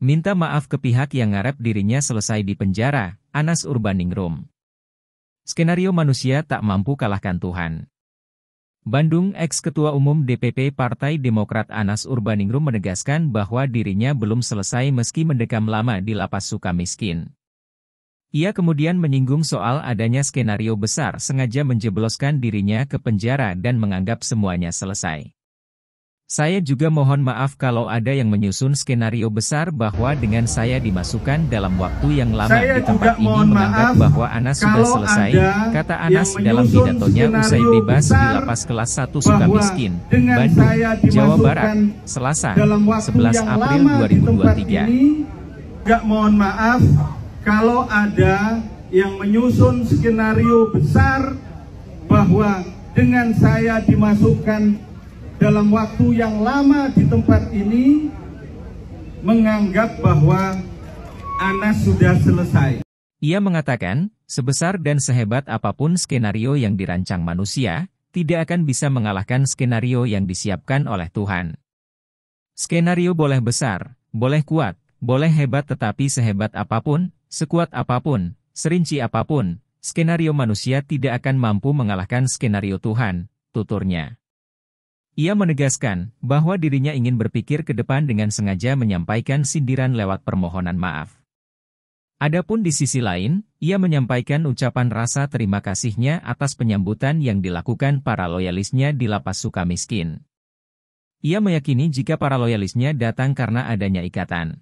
Minta maaf ke pihak yang ngarep dirinya selesai di penjara, Anas Urbaningrum. Skenario manusia tak mampu kalahkan Tuhan. Bandung ex-ketua umum DPP Partai Demokrat Anas Urbaningrum menegaskan bahwa dirinya belum selesai meski mendekam lama di lapas suka miskin. Ia kemudian menyinggung soal adanya skenario besar sengaja menjebloskan dirinya ke penjara dan menganggap semuanya selesai. Saya juga mohon maaf kalau ada yang menyusun skenario besar bahwa dengan saya dimasukkan dalam waktu yang lama saya di tempat ini menganggap bahwa Anas sudah selesai, kata Anas dalam pidatonya usai bebas di lapas kelas 1 Sukamiskin, Bandung, Jawa Barat, Selasa, 11 April 2023. gak mohon maaf kalau ada yang menyusun skenario besar bahwa dengan saya dimasukkan dalam waktu yang lama di tempat ini menganggap bahwa Anas sudah selesai. Ia mengatakan, sebesar dan sehebat apapun skenario yang dirancang manusia, tidak akan bisa mengalahkan skenario yang disiapkan oleh Tuhan. Skenario boleh besar, boleh kuat, boleh hebat tetapi sehebat apapun, sekuat apapun, serinci apapun, skenario manusia tidak akan mampu mengalahkan skenario Tuhan, tuturnya. Ia menegaskan bahwa dirinya ingin berpikir ke depan dengan sengaja menyampaikan sindiran lewat permohonan maaf. Adapun di sisi lain, ia menyampaikan ucapan rasa terima kasihnya atas penyambutan yang dilakukan para loyalisnya di lapas suka miskin. Ia meyakini jika para loyalisnya datang karena adanya ikatan.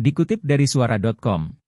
Dikutip dari suara.com,